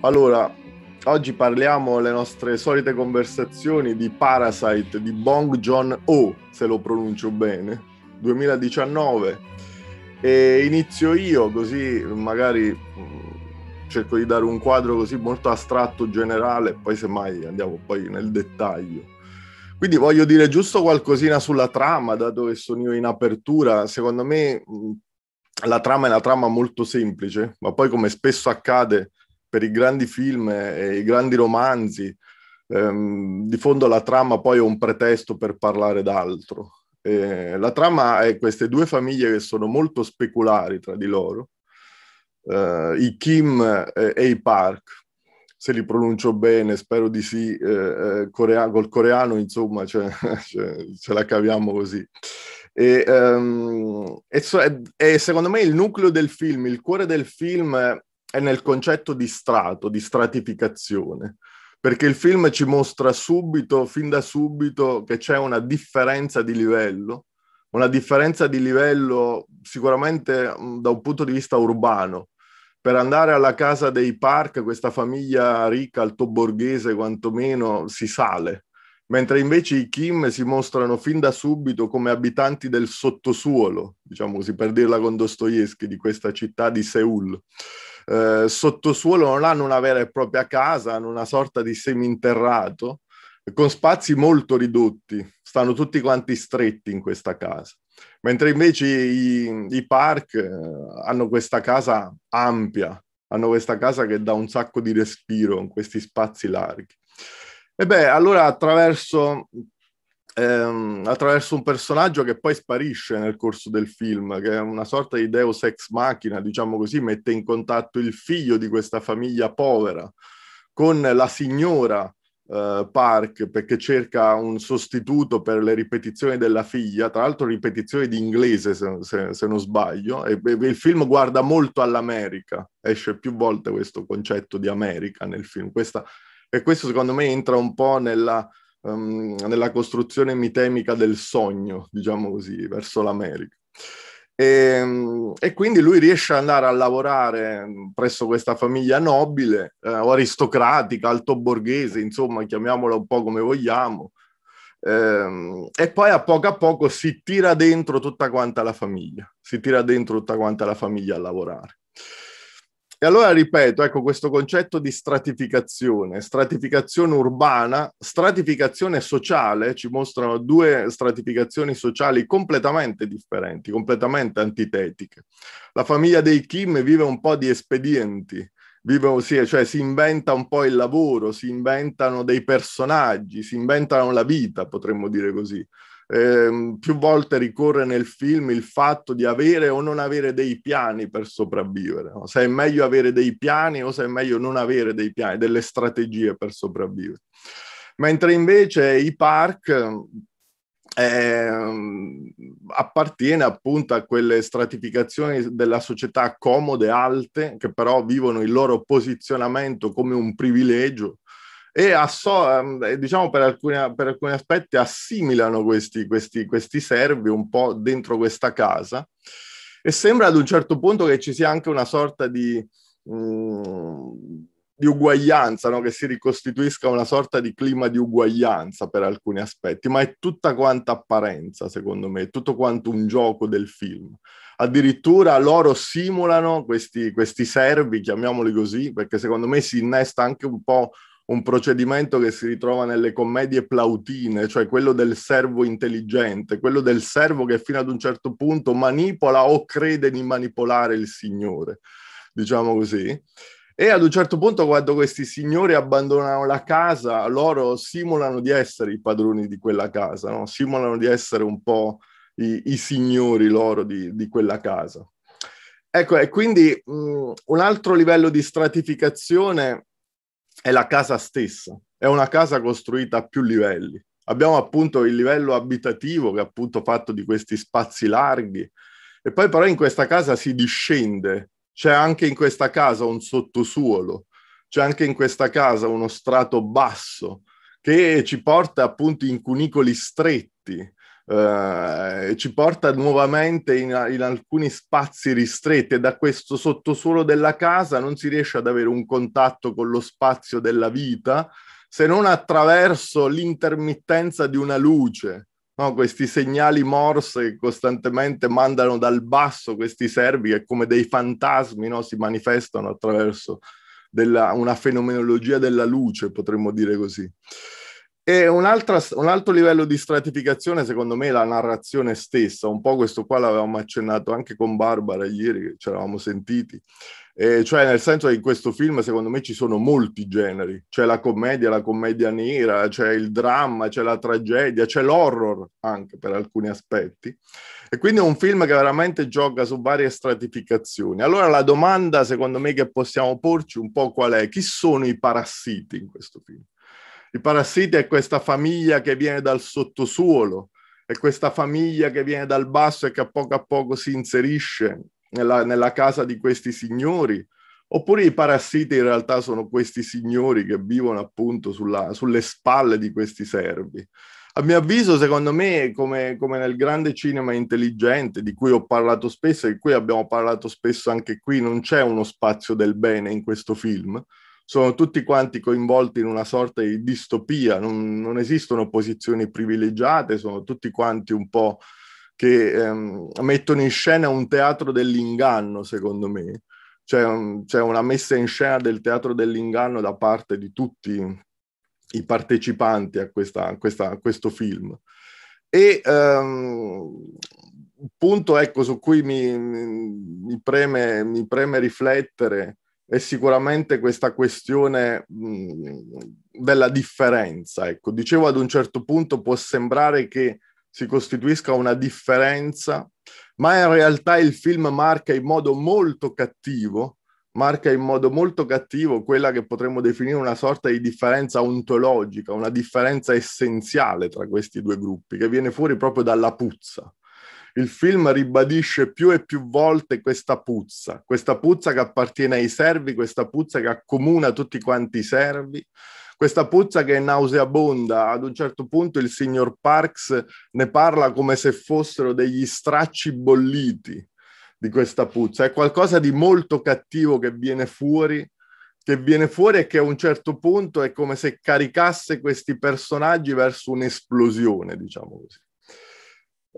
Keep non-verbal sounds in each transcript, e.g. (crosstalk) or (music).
Allora, oggi parliamo le nostre solite conversazioni di Parasite di Bong John O, se lo pronuncio bene, 2019. E inizio io così magari mm, cerco di dare un quadro così molto astratto, generale, poi semmai andiamo poi nel dettaglio. Quindi voglio dire giusto qualcosina sulla trama, dato che sono io in apertura. Secondo me mm, la trama è una trama molto semplice, ma poi come spesso accade per i grandi film e i grandi romanzi, ehm, di fondo la trama poi è un pretesto per parlare d'altro. Eh, la trama è queste due famiglie che sono molto speculari tra di loro, eh, i Kim e, e, i Park. Se li pronuncio bene, spero di sì, eh, eh corea- col coreano insomma cioè, (laughs) cioè, ce la caviamo così. E, um, e so, è, è, secondo me il nucleo del film, il cuore del film è nel concetto di strato, di stratificazione, perché il film ci mostra subito, fin da subito, che c'è una differenza di livello, una differenza di livello sicuramente mm, da un punto di vista urbano. Per andare alla casa dei Park, questa famiglia ricca, alto borghese quantomeno, si sale, mentre invece i Kim si mostrano fin da subito come abitanti del sottosuolo, diciamo così per dirla con Dostoevsky, di questa città di Seul. Eh, sottosuolo non hanno una vera e propria casa, hanno una sorta di seminterrato con spazi molto ridotti, stanno tutti quanti stretti in questa casa. Mentre invece i, i park eh, hanno questa casa ampia, hanno questa casa che dà un sacco di respiro in questi spazi larghi. E beh, allora attraverso ehm, attraverso un personaggio che poi sparisce nel corso del film, che è una sorta di deus ex machina, diciamo così, mette in contatto il figlio di questa famiglia povera con la signora Uh, Park perché cerca un sostituto per le ripetizioni della figlia, tra l'altro ripetizioni di inglese se, se, se non sbaglio, e, e, il film guarda molto all'America, esce più volte questo concetto di America nel film, Questa, e questo secondo me entra un po' nella um, nella costruzione mitemica del sogno, diciamo così, verso l'America. E, ehm, e, quindi lui riesce ad andare a lavorare presso questa famiglia nobile eh, o aristocratica, altoborghese, insomma, chiamiamola un po' come vogliamo. Eh, e poi a poco a poco si tira dentro tutta quanta la famiglia, si tira dentro tutta quanta la famiglia a lavorare. E allora ripeto, ecco questo concetto di stratificazione, stratificazione urbana, stratificazione sociale, ci mostrano due stratificazioni sociali completamente differenti, completamente antitetiche. La famiglia dei Kim vive un po' di espedienti, vive, cioè si inventa un po' il lavoro, si inventano dei personaggi, si inventano la vita, potremmo dire così eh, più volte ricorre nel film il fatto di avere o non avere dei piani per sopravvivere, no? se è meglio avere dei piani o se è meglio non avere dei piani, delle strategie per sopravvivere. Mentre invece i park eh, appartiene appunto a quelle stratificazioni della società comode, alte, che però vivono il loro posizionamento come un privilegio e asso- ehm, diciamo per alcuni, per alcuni, aspetti assimilano questi, questi, questi servi un po' dentro questa casa e sembra ad un certo punto che ci sia anche una sorta di, mh, mm, di uguaglianza, no? che si ricostituisca una sorta di clima di uguaglianza per alcuni aspetti, ma è tutta quanta apparenza secondo me, è tutto quanto un gioco del film addirittura loro simulano questi, questi, servi, chiamiamoli così, perché secondo me si innesta anche un po' un procedimento che si ritrova nelle commedie plautine, cioè quello del servo intelligente, quello del servo che fino ad un certo punto manipola o crede di manipolare il Signore, diciamo così. E ad un certo punto, quando questi signori abbandonano la casa, loro simulano di essere i padroni di quella casa, no? simulano di essere un po' i, i signori loro di, di quella casa. Ecco, e quindi mh, un altro livello di stratificazione è la casa stessa, è una casa costruita a più livelli. Abbiamo appunto il livello abitativo che è appunto fatto di questi spazi larghi e poi però in questa casa si discende, c'è anche in questa casa un sottosuolo, c'è anche in questa casa uno strato basso che ci porta appunto in cunicoli stretti eh, ci porta nuovamente in, in, alcuni spazi ristretti e da questo sottosuolo della casa non si riesce ad avere un contatto con lo spazio della vita se non attraverso l'intermittenza di una luce. No? questi segnali morse che costantemente mandano dal basso questi servi che come dei fantasmi no? si manifestano attraverso della, una fenomenologia della luce, potremmo dire così. E un altro livello di stratificazione, secondo me, è la narrazione stessa. Un po' questo qua l'avevamo accennato anche con Barbara ieri, che ci eravamo sentiti. Eh, cioè, nel senso che in questo film, secondo me, ci sono molti generi. C'è la commedia, la commedia nera, c'è il dramma, c'è la tragedia, c'è l'horror anche per alcuni aspetti. E quindi è un film che veramente gioca su varie stratificazioni. Allora la domanda, secondo me, che possiamo porci un po' qual è? Chi sono i parassiti in questo film? I parassiti è questa famiglia che viene dal sottosuolo, è questa famiglia che viene dal basso e che a poco a poco si inserisce nella, nella casa di questi signori. Oppure i parassiti in realtà sono questi signori che vivono appunto sulla, sulle spalle di questi servi. A mio avviso, secondo me, come, come, nel grande cinema intelligente, di cui ho parlato spesso e di cui abbiamo parlato spesso anche qui, non c'è uno spazio del bene in questo film, sono tutti quanti coinvolti in una sorta di distopia, non, non esistono posizioni privilegiate, sono tutti quanti un po' che ehm, mettono in scena un teatro dell'inganno, secondo me. C'è, un, c'è una messa in scena del teatro dell'inganno da parte di tutti i partecipanti a, questa, a, questa, a questo film. E ehm, un punto ecco, su cui mi, mi, preme, mi preme riflettere è sicuramente questa questione mhmm, della differenza. Ecco, dicevo ad un certo punto può sembrare che si costituisca una differenza, ma in realtà il film marca in modo molto cattivo, marca in modo molto cattivo quella che potremmo definire una sorta di differenza ontologica, una differenza essenziale tra questi due gruppi, che viene fuori proprio dalla puzza il film ribadisce più e più volte questa puzza, questa puzza che appartiene ai servi, questa puzza che accomuna tutti quanti i servi, questa puzza che è nauseabonda. Ad un certo punto il signor Parks ne parla come se fossero degli stracci bolliti di questa puzza. È qualcosa di molto cattivo che viene fuori che viene fuori e che a un certo punto è come se caricasse questi personaggi verso un'esplosione, diciamo così.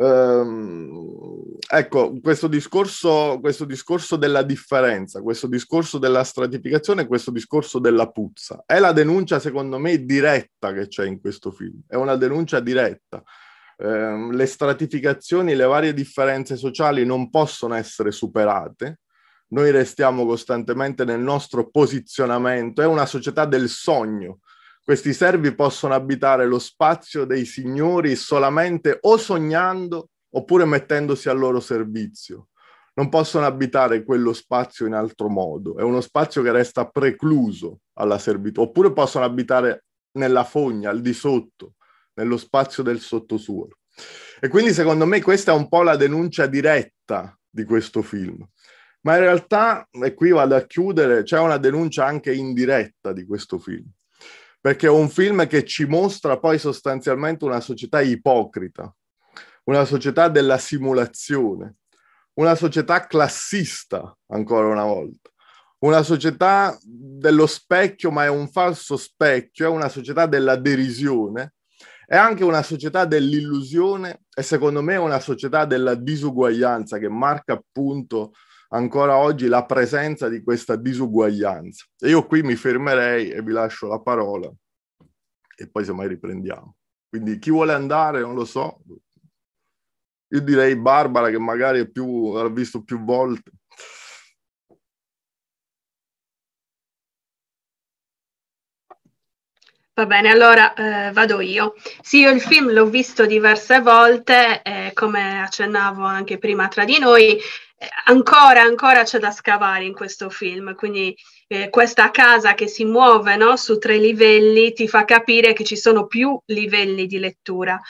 Ehm, ecco, questo discorso, questo discorso della differenza, questo discorso della stratificazione, questo discorso della puzza, è la denuncia secondo me diretta che c'è in questo film, è una denuncia diretta. Ehm, le stratificazioni, le varie differenze sociali non possono essere superate, noi restiamo costantemente nel nostro posizionamento, è una società del sogno, questi servi possono abitare lo spazio dei signori solamente o sognando oppure mettendosi al loro servizio. Non possono abitare quello spazio in altro modo, è uno spazio che resta precluso alla servitù, oppure possono abitare nella fogna, al di sotto, nello spazio del sottosuolo. E quindi secondo me questa è un po' la denuncia diretta di questo film. Ma in realtà, e qui vado a chiudere, c'è una denuncia anche indiretta di questo film perché è un film che ci mostra poi sostanzialmente una società ipocrita, una società della simulazione, una società classista, ancora una volta, una società dello specchio, ma è un falso specchio, è una società della derisione, è anche una società dell'illusione e secondo me è una società della disuguaglianza che marca appunto ancora oggi la presenza di questa disuguaglianza. E io qui mi fermerei e vi lascio la parola e poi semmai riprendiamo. Quindi chi vuole andare, non lo so. Io direi Barbara che magari è più, l'ha visto più volte. Va bene, allora eh, vado io. Sì, io il film l'ho visto diverse volte, eh, come accennavo anche prima tra di noi, ancora, ancora c'è da scavare in questo film, quindi eh, questa casa che si muove no, su tre livelli ti fa capire che ci sono più livelli di lettura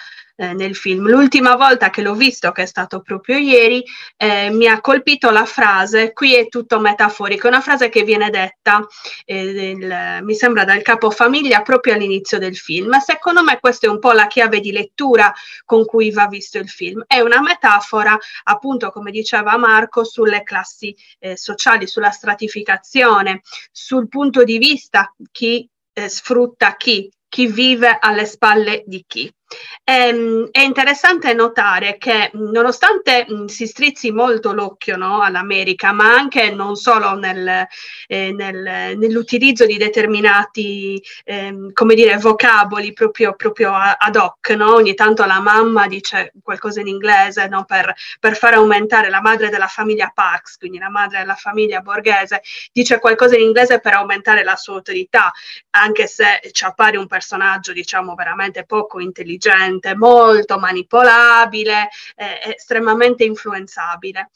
eh, nel film. L'ultima volta che l'ho visto, che è stato proprio ieri, eh, mi ha colpito la frase, qui è tutto metaforico, una frase che viene detta, del, eh, mi sembra dal capofamiglia, proprio all'inizio del film. Secondo me questa è un po' la chiave di lettura con cui va visto il film. È una metafora, appunto, come diceva Marco, sulle classi eh, sociali, sulla stratificazione sul punto di vista chi eh, sfrutta chi, chi vive alle spalle di chi. Ehm, è interessante notare che mhmm, nonostante mh, mhmm, si strizzi molto l'occhio no, all'America, ma anche non solo nel, eh, nel, nell'utilizzo di determinati ehm, come dire, vocaboli proprio, proprio ad hoc, no? ogni tanto la mamma dice qualcosa in inglese no? per, per far aumentare la madre della famiglia Parks, quindi la madre della famiglia borghese, dice qualcosa in inglese per aumentare la sua autorità, anche se ci appare un personaggio diciamo veramente poco intelligente intelligente, molto manipolabile, eh, estremamente influenzabile.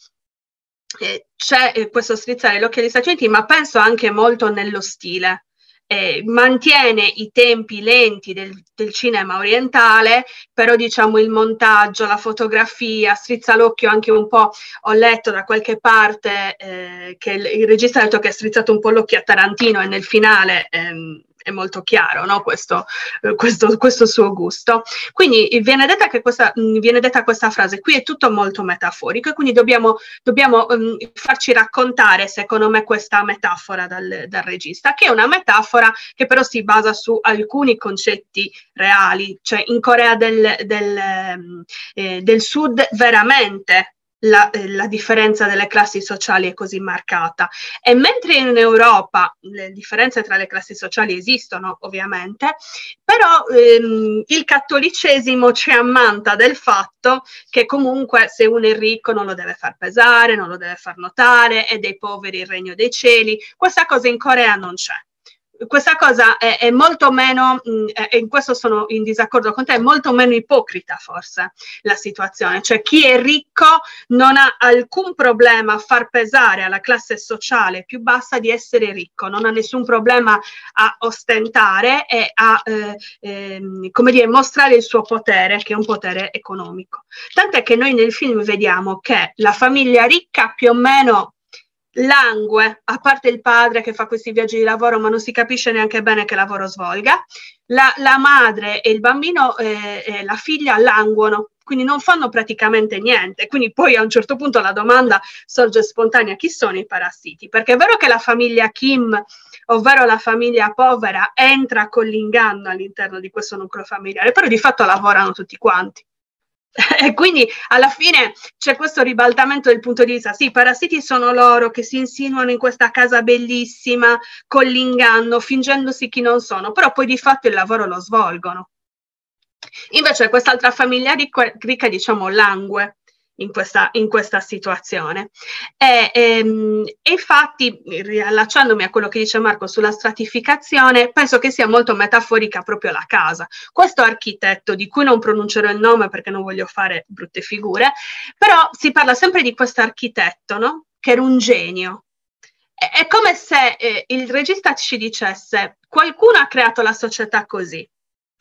Eh, c'è eh, questo strizzare l'occhio degli Stati Uniti, ma penso anche molto nello stile. Eh, mantiene i tempi lenti del, del, cinema orientale, però diciamo il montaggio, la fotografia, strizza l'occhio anche un po', ho letto da qualche parte eh, che il, il, regista ha detto che ha strizzato un po' l'occhio a Tarantino e nel finale ehm, è molto chiaro no? questo, eh, questo, questo, suo gusto. Quindi eh, viene detta, che questa, mm, viene detta, questa, frase, qui è tutto molto metaforico e quindi dobbiamo, dobbiamo um, farci raccontare, secondo me, questa metafora dal, dal, regista, che è una metafora che però si basa su alcuni concetti reali, cioè in Corea del, del, mm, eh, del Sud veramente la, eh, la, differenza delle classi sociali è così marcata. E mentre in Europa le differenze tra le classi sociali esistono, ovviamente, però ehm, il cattolicesimo ci ammanta del fatto che comunque se uno è ricco non lo deve far pesare, non lo deve far notare, è dei poveri il regno dei cieli. Questa cosa in Corea non c'è questa cosa è, è molto meno, mh, mm, e in questo sono in disaccordo con te, è molto meno ipocrita forse la situazione, cioè chi è ricco non ha alcun problema a far pesare alla classe sociale più bassa di essere ricco, non ha nessun problema a ostentare e a, eh, ehm, come dire, mostrare il suo potere, che è un potere economico. Tant'è che noi nel film vediamo che la famiglia ricca più o meno langue, a parte il padre che fa questi viaggi di lavoro, ma non si capisce neanche bene che lavoro svolga, la, la madre e il bambino eh, e la figlia languono, quindi non fanno praticamente niente. Quindi poi a un certo punto la domanda sorge spontanea, chi sono i parassiti? Perché è vero che la famiglia Kim, ovvero la famiglia povera, entra con l'inganno all'interno di questo nucleo familiare, però di fatto lavorano tutti quanti. (laughs) e quindi alla fine c'è questo ribaltamento del punto di vista. Sì, i parassiti sono loro che si insinuano in questa casa bellissima con l'inganno, fingendosi chi non sono, però poi di fatto il lavoro lo svolgono. Invece quest'altra famiglia ricca, ricca diciamo, langue in questa, in questa situazione. E, ehm, infatti, riallacciandomi a quello che dice Marco sulla stratificazione, penso che sia molto metaforica proprio la casa. Questo architetto, di cui non pronuncerò il nome perché non voglio fare brutte figure, però si parla sempre di questo architetto, no? che era un genio, è come se eh, il regista ci dicesse qualcuno ha creato la società così,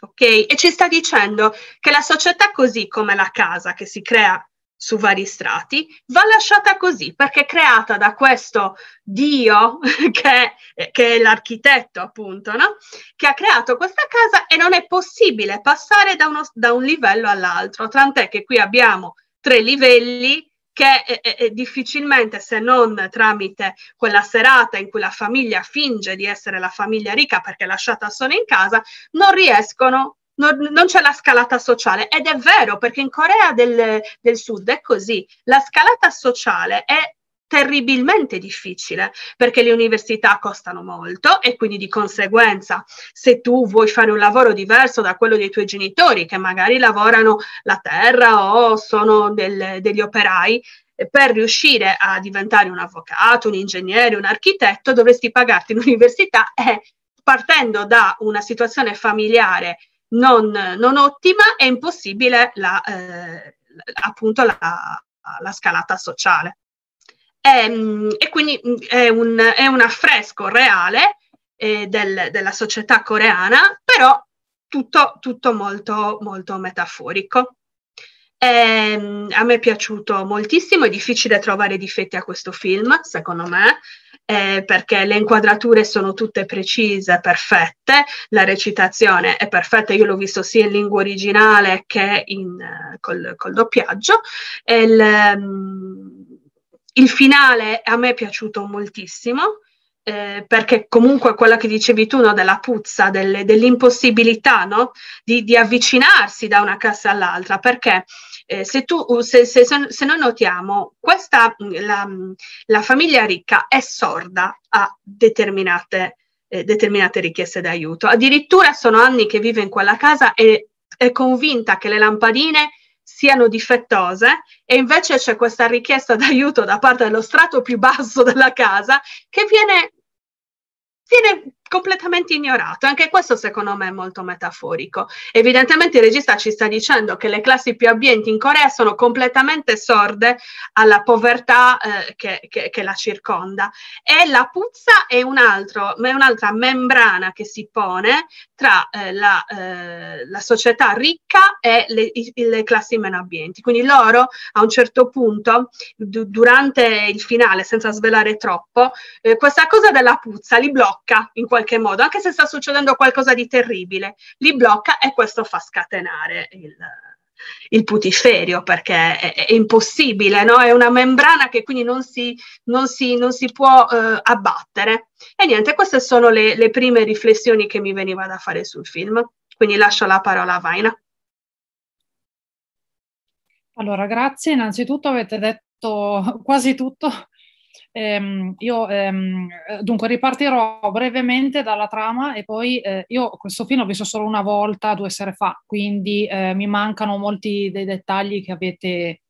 ok? E ci sta dicendo che la società così come la casa che si crea su vari strati, va lasciata così perché è creata da questo Dio (laughs) che, che è l'architetto, appunto, no? che ha creato questa casa e non è possibile passare da, uno, da un livello all'altro, tant'è che qui abbiamo tre livelli che è, eh, è, eh, eh, difficilmente, se non tramite quella serata in cui la famiglia finge di essere la famiglia ricca perché è lasciata sola in casa, non riescono non, non, c'è la scalata sociale ed è vero perché in Corea del, del Sud è così, la scalata sociale è terribilmente difficile perché le università costano molto e quindi di conseguenza se tu vuoi fare un lavoro diverso da quello dei tuoi genitori che magari lavorano la terra o sono del, degli operai per riuscire a diventare un avvocato, un ingegnere, un architetto dovresti pagarti (laughs) l'università e partendo da una situazione familiare non, non ottima è impossibile la, eh, appunto la, la, scalata sociale. E, ehm, e quindi mm, è un, è un, affresco reale eh, del, della società coreana, però tutto, tutto molto, molto metaforico. E, ehm, a me è piaciuto moltissimo, è difficile trovare difetti a questo film, secondo me eh, perché le inquadrature sono tutte precise, perfette, la recitazione è perfetta, io l'ho visto sia in lingua originale che in, eh, col, col, doppiaggio. Il, ehm, il finale a me è piaciuto moltissimo. Eh, perché comunque quello che dicevi tu no, della puzza, delle, dell'impossibilità no, di, di, avvicinarsi da una cassa all'altra, perché eh, se, tu, uh, se, se, se, noi notiamo, questa, mm, la, mm, la, famiglia ricca è sorda a determinate, eh, determinate richieste d'aiuto. Addirittura sono anni che vive in quella casa e è convinta che le lampadine siano difettose e invece c'è questa richiesta d'aiuto da parte dello strato più basso della casa che viene, viene completamente ignorato. Anche questo secondo me è molto metaforico. Evidentemente il regista ci sta dicendo che le classi più abbienti in Corea sono completamente sorde alla povertà eh, che, che, che, la circonda e la puzza è, un altro, è un'altra membrana che si pone tra eh, la, eh, la, società ricca e le, i, le, classi meno abbienti. Quindi loro a un certo punto, d- durante il finale, senza svelare troppo, eh, questa cosa della puzza li blocca in qualche qualche modo, anche se sta succedendo qualcosa di terribile, li blocca e questo fa scatenare il, il putiferio perché è, è impossibile, no? è una membrana che quindi non si, non si, non si può eh, abbattere. E niente, queste sono le, le, prime riflessioni che mi veniva da fare sul film, quindi lascio la parola a Vaina. Allora, grazie. Innanzitutto avete detto quasi tutto ehm, io ehm, dunque ripartirò brevemente dalla trama e poi eh, io questo film l'ho visto solo una volta, due sere fa, quindi eh, mi mancano molti dei dettagli che avete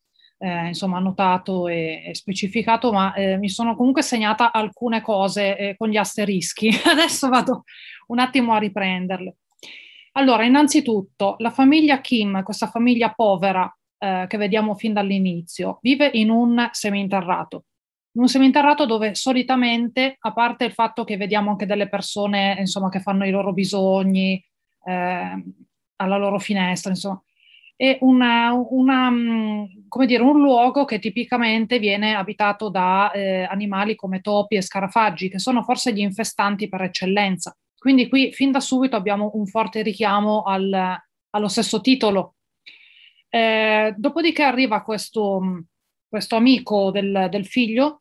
eh, insomma notato e, e specificato, ma eh, mi sono comunque segnata alcune cose eh, con gli asterischi. (laughs) Adesso vado un attimo a riprenderle. Allora, innanzitutto, la famiglia Kim, questa famiglia povera eh, che vediamo fin dall'inizio, vive in un seminterrato un seminterrato dove solitamente, a parte il fatto che vediamo anche delle persone insomma, che fanno i loro bisogni eh, alla loro finestra, insomma, è una, una, mm, dire, un luogo che tipicamente viene abitato da eh, animali come topi e scarafaggi, che sono forse gli infestanti per eccellenza. Quindi qui fin da subito abbiamo un forte richiamo al, allo stesso titolo. Eh, dopodiché arriva questo mm, questo amico del, del, figlio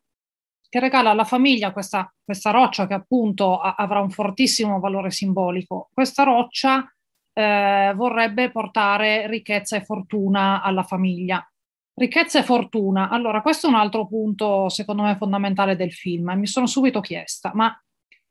che regala alla famiglia questa, questa roccia che appunto a, avrà un fortissimo valore simbolico. Questa roccia eh, vorrebbe portare ricchezza e fortuna alla famiglia. Ricchezza e fortuna. Allora, questo è un altro punto, secondo me, fondamentale del film. mi sono subito chiesta, ma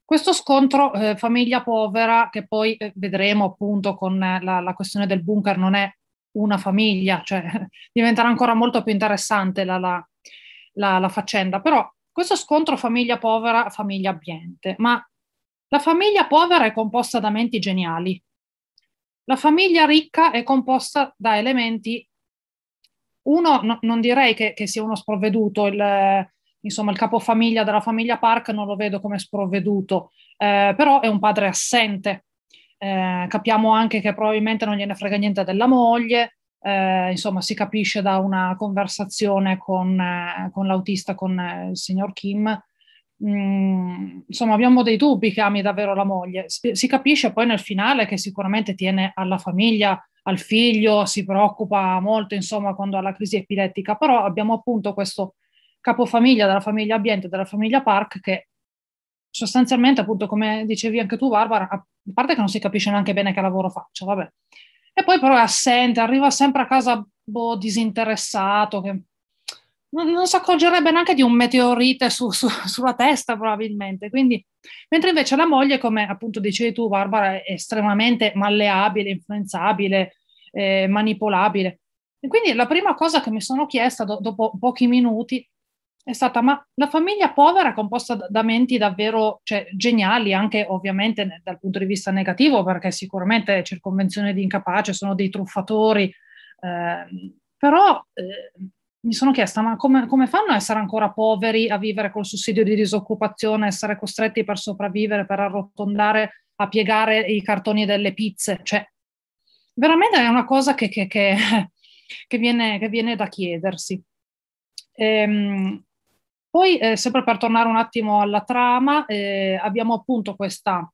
questo scontro eh, famiglia povera, che poi eh, vedremo appunto con eh, la, la, questione del bunker, non è una famiglia, cioè (laughs) diventerà ancora molto più interessante la, la, la faccenda. Però questo scontro famiglia povera, famiglia ambiente, ma la famiglia povera è composta da menti geniali, la famiglia ricca è composta da elementi, uno no, non direi che, che, sia uno sprovveduto, il, insomma il capofamiglia della famiglia Park non lo vedo come sprovveduto, eh, però è un padre assente, eh, capiamo anche che probabilmente non gliene frega niente della moglie, eh, insomma si capisce da una conversazione con, eh, con l'autista, con eh, il signor Kim, Mm, insomma, abbiamo dei dubbi che ami davvero la moglie. Si capisce poi nel finale che sicuramente tiene alla famiglia, al figlio, si preoccupa molto, insomma, quando ha la crisi epilettica, però abbiamo appunto questo capofamiglia della famiglia ambiente, della famiglia Park, che sostanzialmente, appunto, come dicevi anche tu, Barbara, a parte che non si capisce neanche bene che lavoro faccio, vabbè, e poi però è assente, arriva sempre a casa boh, disinteressato, che non, non si accorgerebbe neanche di un meteorite su, su, (laughs) sulla testa probabilmente. Quindi, mentre invece la moglie, come appunto dicevi tu Barbara, è estremamente malleabile, influenzabile, eh, manipolabile. E quindi la prima cosa che mi sono chiesta do, dopo pochi minuti è stata, ma la famiglia povera composta da menti davvero cioè, geniali, anche ovviamente dal punto di vista negativo, perché sicuramente circonvenzione di incapace, sono dei truffatori, eh, però eh, mi sono chiesta, ma come, come, fanno a essere ancora poveri, a vivere col sussidio di disoccupazione, essere costretti per sopravvivere, per arrotondare, a piegare i cartoni delle pizze? Cioè, veramente è una cosa che, che, che, (laughs) che viene, viene da chiedersi. Ehm, poi, eh, sempre per tornare un attimo alla trama, eh, abbiamo appunto questa.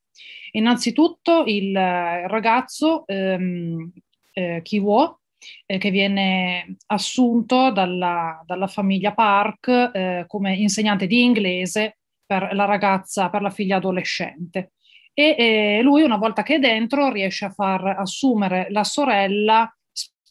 Innanzitutto il eh, ragazzo ehm, eh, Kiwo, eh, che viene assunto dalla, dalla famiglia Park eh, come insegnante di inglese per la ragazza, per la figlia adolescente. E eh, lui, una volta che è dentro, riesce a far assumere la sorella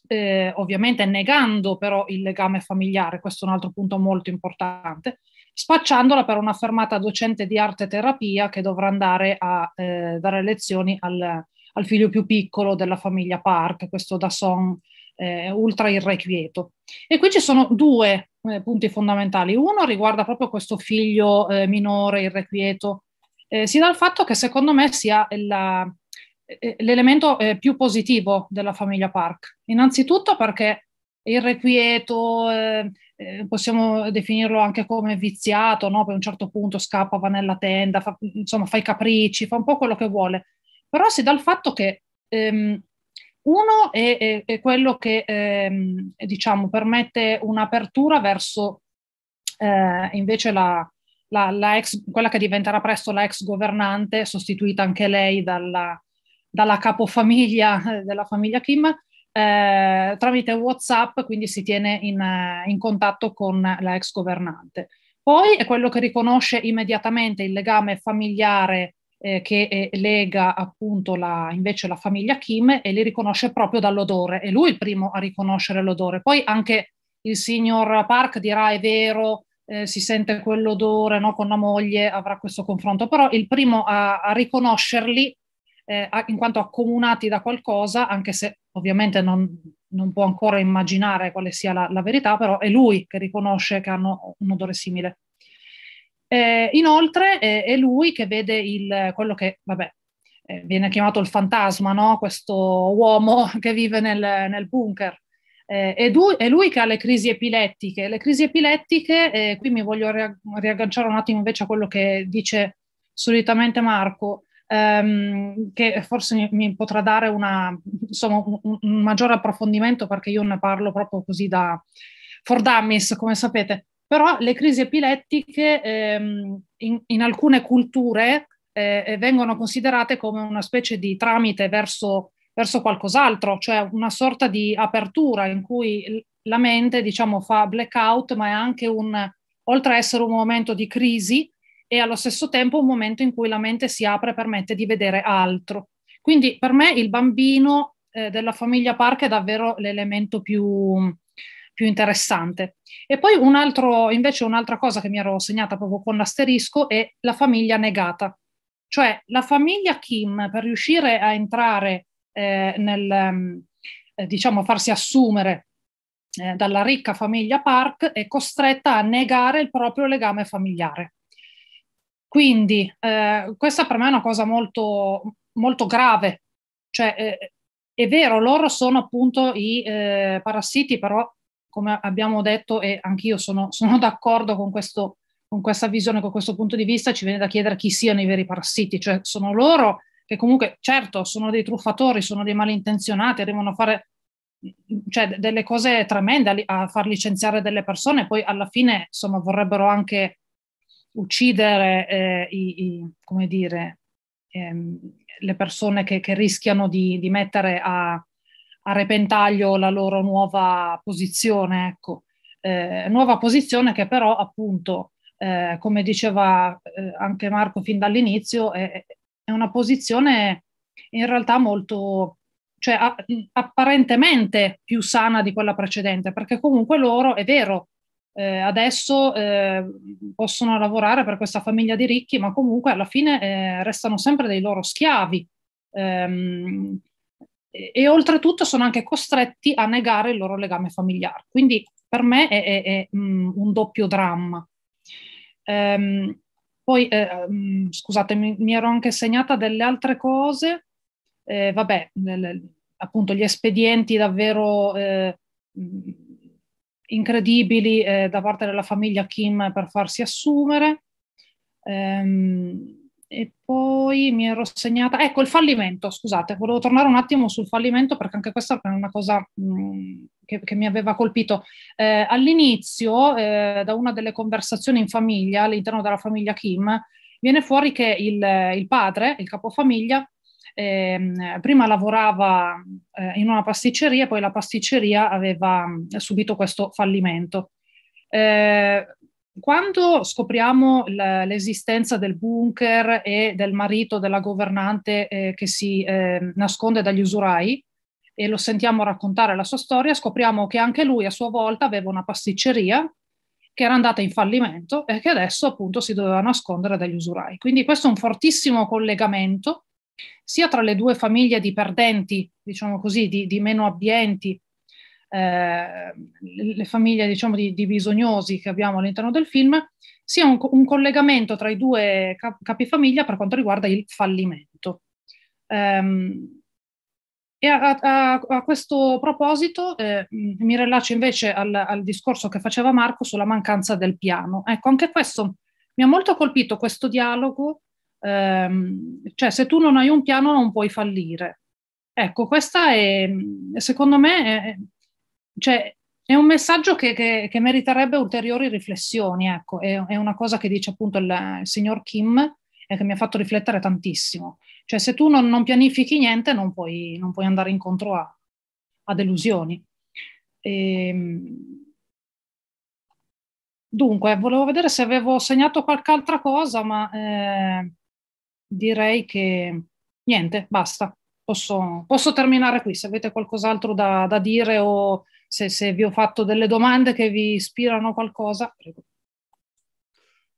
eh, ovviamente negando però il legame familiare, questo è un altro punto molto importante, spacciandola per una fermata docente di arte e terapia che dovrà andare a eh, dare lezioni al, al, figlio più piccolo della famiglia Park, questo da son eh, ultra irrequieto. E qui ci sono due eh, punti fondamentali. Uno riguarda proprio questo figlio eh, minore irrequieto, eh, si dà il fatto che secondo me sia la, eh, eh, l'elemento eh, più positivo della famiglia Park. Innanzitutto perché irrequieto, eh, eh, possiamo definirlo anche come viziato, no? Poi a un certo punto scappa, va nella tenda, fa, insomma fa i capricci, fa un po' quello che vuole. Però si dà il fatto che ehm, uno è, è, è, quello che ehm, diciamo, permette un'apertura verso eh, invece la, la, la ex, quella che diventerà presto la ex governante, sostituita anche lei dalla, dalla capofamiglia eh, della famiglia Kim eh, tramite WhatsApp, quindi si tiene in, eh, in contatto con la ex governante. Poi è quello che riconosce immediatamente il legame familiare eh, che eh, lega appunto la, invece la famiglia Kim e li riconosce proprio dall'odore. È lui il primo a riconoscere l'odore. Poi anche il signor Park dirà è vero, eh, si sente quell'odore no? con la moglie, avrà questo confronto, però il primo a, a riconoscerli eh, in quanto accomunati da qualcosa, anche se ovviamente non, non può ancora immaginare quale sia la, la, verità, però è lui che riconosce che hanno un odore simile. Eh, inoltre eh, è lui che vede il, quello che, vabbè, eh, viene chiamato il fantasma, no? questo uomo (laughs) che vive nel, nel bunker. Eh, è lui, è, lui, che ha le crisi epilettiche. Le crisi epilettiche, eh, qui mi voglio riagganciare un attimo invece a quello che dice solitamente Marco, ehm, che forse mi, potrà dare una, insomma, un, un, maggiore approfondimento perché io ne parlo proprio così da for dummies, come sapete. Però le crisi epilettiche ehm, in, in, alcune culture eh, eh vengono considerate come una specie di tramite verso, verso qualcos'altro, cioè una sorta di apertura in cui la mente, diciamo, fa blackout, ma è anche un, oltre a essere un momento di crisi, e allo stesso tempo un momento in cui la mente si apre e permette di vedere altro. Quindi per me il bambino eh, della famiglia Park è davvero l'elemento più, più interessante. E poi un altro, invece un'altra cosa che mi ero segnata proprio con l'asterisco è la famiglia negata. Cioè la famiglia Kim per riuscire a entrare eh, nel, ehm, eh, diciamo, farsi assumere eh, dalla ricca famiglia Park è costretta a negare il proprio legame familiare. Quindi eh, questa per me è una cosa molto, molto grave. Cioè, eh, è vero, loro sono appunto i eh, parassiti, però come abbiamo detto e anch'io sono, (laughs) sono d'accordo con, questo, con questa visione, con questo punto di vista, ci viene da chiedere chi siano i veri parassiti, cioè sono loro che comunque, certo, sono dei truffatori, sono dei malintenzionati, arrivano a fare cioè, delle cose tremende, a far licenziare delle persone, poi alla fine insomma, vorrebbero anche uccidere eh, i, i, come dire, ehm, le persone che, che rischiano di, di mettere a, a, repentaglio la loro nuova posizione, ecco. Eh, nuova posizione che però appunto, eh, come diceva eh, anche Marco fin dall'inizio, è, è una posizione in realtà molto, cioè apparentemente più sana di quella precedente, perché comunque loro, è vero, eh, adesso eh, possono lavorare per questa famiglia di ricchi, ma comunque alla fine eh, restano sempre dei loro schiavi. Ehm, e, e, oltretutto sono anche costretti a negare il loro legame familiare. Quindi per me è, è, è mh, mm, un doppio dramma. Ehm, poi, mh, eh, mm, scusate, mi, mi, ero anche segnata delle altre cose. Eh, vabbè, nel, appunto, gli espedienti davvero... Mh, eh, mm, incredibili eh, da parte della famiglia Kim per farsi assumere. Ehm, e poi mi ero segnata, ecco il fallimento, scusate, volevo tornare un attimo sul fallimento perché anche questa è una cosa mh, mm, che, che, mi aveva colpito. Eh, all'inizio, eh, da una delle conversazioni in famiglia, all'interno della famiglia Kim, viene fuori che il, il padre, il capofamiglia, eh, prima lavorava eh, in una pasticceria, poi la pasticceria aveva subito questo fallimento. Eh, quando scopriamo la, l'esistenza del bunker e del marito della governante eh, che si eh, nasconde dagli usurai e lo sentiamo raccontare la sua storia, scopriamo che anche lui a sua volta aveva una pasticceria che era andata in fallimento e che adesso appunto si doveva nascondere dagli usurai. Quindi questo è un fortissimo collegamento sia tra le due famiglie di perdenti, diciamo così, di, di meno abbienti, eh, le famiglie diciamo, di, di, bisognosi che abbiamo all'interno del film, sia un, un collegamento tra i due cap- capifamiglia per quanto riguarda il fallimento. Um, e a, a, a, questo proposito eh, mi rilascio invece al, al, discorso che faceva Marco sulla mancanza del piano. Ecco, anche questo mi ha molto colpito questo dialogo ehm, cioè se tu non hai un piano non puoi fallire. Ecco, questa è, secondo me, è, cioè, è un messaggio che, che, che, meriterebbe ulteriori riflessioni, ecco, è, è una cosa che dice appunto il, il signor Kim e che mi ha fatto riflettere tantissimo. Cioè, se tu non, non pianifichi niente, non puoi, non puoi, andare incontro a, a delusioni. E, ehm, dunque, volevo vedere se avevo segnato qualche altra cosa, ma eh, direi che niente, basta. Posso, posso terminare qui. Se avete qualcos'altro da, da dire o se, se, vi ho fatto delle domande che vi ispirano qualcosa, prego.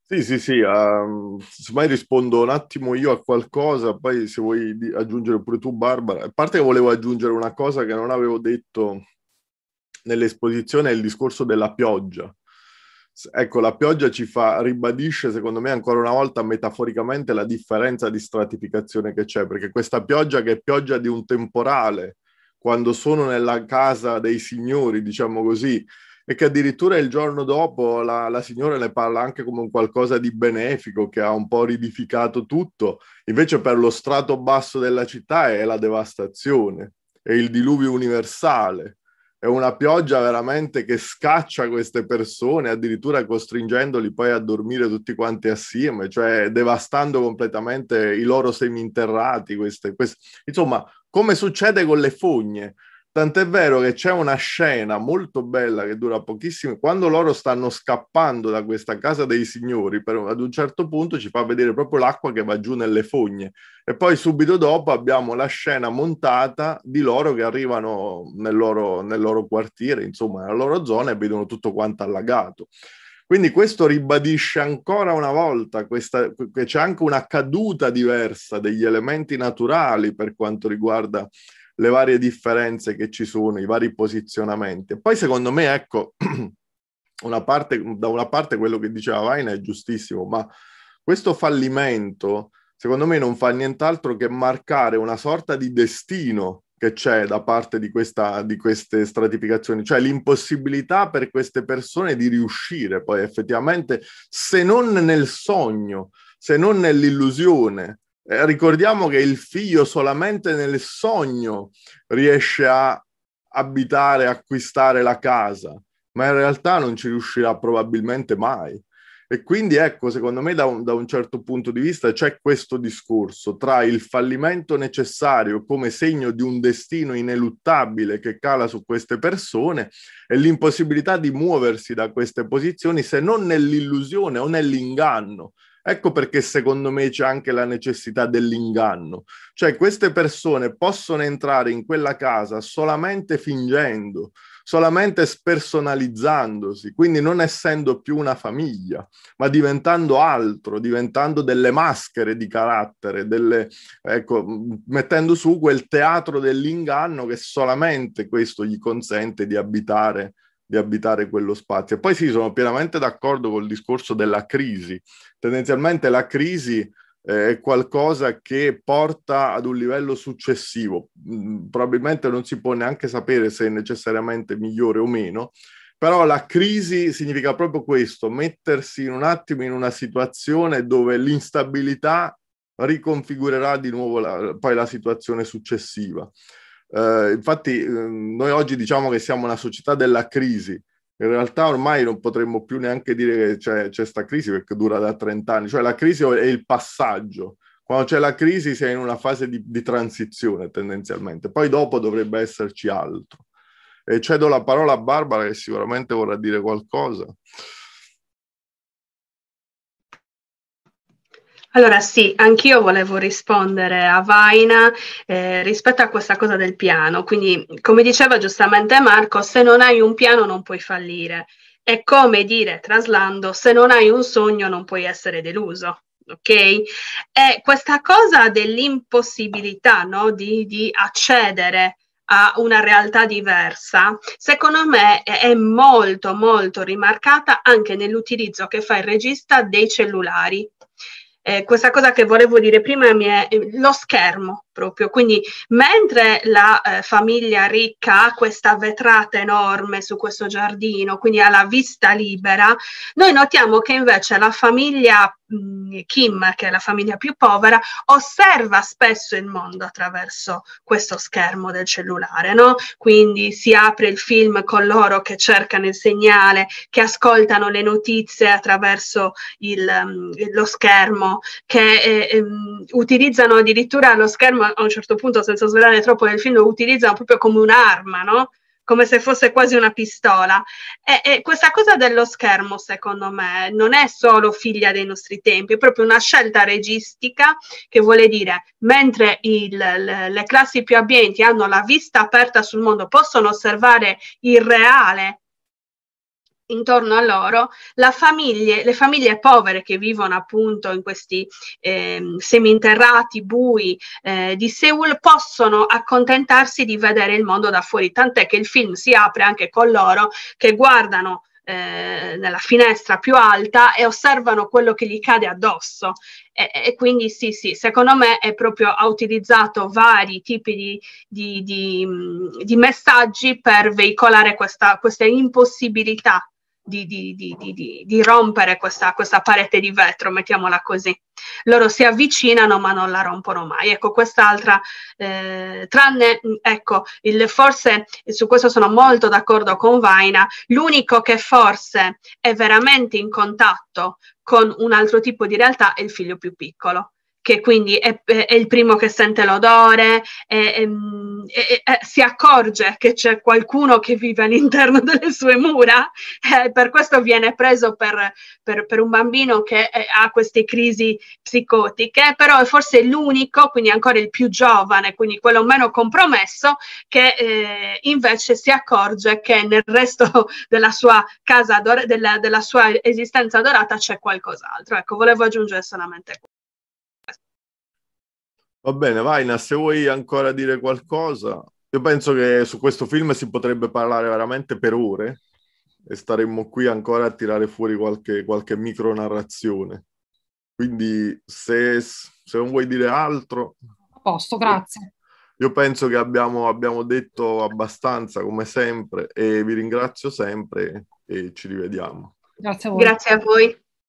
Sì, sì, sì, um, semmai rispondo un attimo io a qualcosa, poi se vuoi aggiungere pure tu Barbara. A parte che volevo aggiungere una cosa che non avevo detto nell'esposizione, è il discorso della pioggia Ecco, la pioggia ci fa, ribadisce secondo me ancora una volta metaforicamente la differenza di stratificazione che c'è, perché questa pioggia che è pioggia di un temporale, quando sono nella casa dei signori, diciamo così, e che addirittura il giorno dopo la, la, signora ne parla anche come un qualcosa di benefico che ha un po' ridificato tutto, invece per lo strato basso della città è la devastazione, è il diluvio universale è una pioggia veramente che scaccia queste persone, addirittura costringendoli poi a dormire tutti quanti assieme, cioè devastando completamente i loro seminterrati. Queste, queste. Insomma, come succede con le fogne, Tant'è vero che c'è una scena molto bella che dura pochissimo, quando loro stanno scappando da questa casa dei signori, per, ad un certo punto ci fa vedere proprio l'acqua che va giù nelle fogne e poi subito dopo abbiamo la scena montata di loro che arrivano nel loro, nel loro quartiere, insomma nella loro zona e vedono tutto quanto allagato. Quindi questo ribadisce ancora una volta questa, che c'è anche una caduta diversa degli elementi naturali per quanto riguarda le varie differenze che ci sono, i vari posizionamenti. Poi secondo me, ecco, (clears throat) una parte, da una parte quello che diceva Vaina è giustissimo, ma questo fallimento, secondo me, non fa nient'altro che marcare una sorta di destino che c'è da parte di, questa, di queste stratificazioni, cioè l'impossibilità per queste persone di riuscire poi effettivamente, se non nel sogno, se non nell'illusione, eh, ricordiamo che il figlio solamente nel sogno riesce a abitare, acquistare la casa, ma in realtà non ci riuscirà probabilmente mai. E quindi ecco, secondo me da un, da un, certo punto di vista c'è questo discorso tra il fallimento necessario come segno di un destino ineluttabile che cala su queste persone e l'impossibilità di muoversi da queste posizioni se non nell'illusione o nell'inganno Ecco perché secondo me c'è anche la necessità dell'inganno. Cioè queste persone possono entrare in quella casa solamente fingendo, solamente spersonalizzandosi, quindi non essendo più una famiglia, ma diventando altro, diventando delle maschere di carattere, delle, ecco, mettendo su quel teatro dell'inganno che solamente questo gli consente di abitare di abitare quello spazio. E poi sì, sono pienamente d'accordo col discorso della crisi. Tendenzialmente la crisi eh, è qualcosa che porta ad un livello successivo. Mm, probabilmente non si può neanche sapere se è necessariamente migliore o meno, però la crisi significa proprio questo, mettersi in un attimo in una situazione dove l'instabilità riconfigurerà di nuovo la, poi la situazione successiva. Eh, infatti ehm, noi oggi diciamo che siamo una società della crisi, in realtà ormai non potremmo più neanche dire che c'è questa crisi perché dura da 30 anni, cioè la crisi è il passaggio. Quando c'è la crisi si è in una fase di, di transizione tendenzialmente, poi dopo dovrebbe esserci altro. E cedo la parola a Barbara che sicuramente vorrà dire qualcosa. Allora sì, anch'io volevo rispondere a Vaina eh, rispetto a questa cosa del piano. Quindi, come diceva giustamente Marco, se non hai un piano non puoi fallire. È come dire, traslando, se non hai un sogno non puoi essere deluso ok? E questa cosa dell'impossibilità no? di, di, accedere a una realtà diversa, secondo me è molto molto rimarcata anche nell'utilizzo che fa il regista dei cellulari eh, questa cosa che volevo dire prima è eh, lo schermo proprio, quindi mentre la eh, famiglia ricca ha questa vetrata enorme su questo giardino, quindi ha la vista libera, noi notiamo che invece la famiglia Mm, Kim, che è la famiglia più povera, osserva spesso il mondo attraverso questo schermo del cellulare, no? Quindi si apre il film con loro che cercano il segnale, che ascoltano le notizie attraverso il, mh, mm, lo schermo, che eh, ehm, utilizzano addirittura lo schermo a un certo punto, senza svelare troppo nel film, lo utilizzano proprio come un'arma, no? come se fosse quasi una pistola. E, e, questa cosa dello schermo, secondo me, non è solo figlia dei nostri tempi, è proprio una scelta registica che vuole dire, mentre il, le, le classi più abbienti hanno la vista aperta sul mondo, possono osservare il reale intorno a loro famiglie, le famiglie povere che vivono appunto in questi eh, seminterrati bui eh, di Seoul possono accontentarsi di vedere il mondo da fuori, tant'è che il film si apre anche con loro che guardano eh, nella finestra più alta e osservano quello che gli cade addosso. E, e, quindi sì, sì, secondo me è proprio, ha utilizzato vari tipi di, di, di, di messaggi per veicolare questa, questa impossibilità di, di, di, di rompere questa, questa, parete di vetro, mettiamola così. Loro si avvicinano ma non la rompono mai. Ecco, quest'altra, eh, tranne, mm, ecco, il, forse su questo sono molto d'accordo con Vaina, l'unico che forse è veramente in contatto con un altro tipo di realtà è il figlio più piccolo che quindi è, è il primo che sente l'odore, mm, è, è, si accorge che c'è qualcuno che vive all'interno (laughs) delle sue mura, eh, per questo viene preso per, per, per un bambino che eh, ha queste crisi psicotiche, però è forse l'unico, quindi ancora il più giovane, quindi quello meno compromesso, che eh, invece si accorge che nel resto (laughs) della sua casa, della, della sua esistenza dorata c'è qualcos'altro. Ecco, volevo aggiungere solamente questo. Va bene, Vaina, se vuoi ancora dire qualcosa, io penso che su questo film si potrebbe parlare veramente per ore e staremmo qui ancora a tirare fuori qualche, qualche micro narrazione. Quindi se, se non vuoi dire altro... A posto, grazie. Io penso che abbiamo, abbiamo detto abbastanza come sempre e vi ringrazio sempre e ci rivediamo. Grazie a voi. Grazie a voi.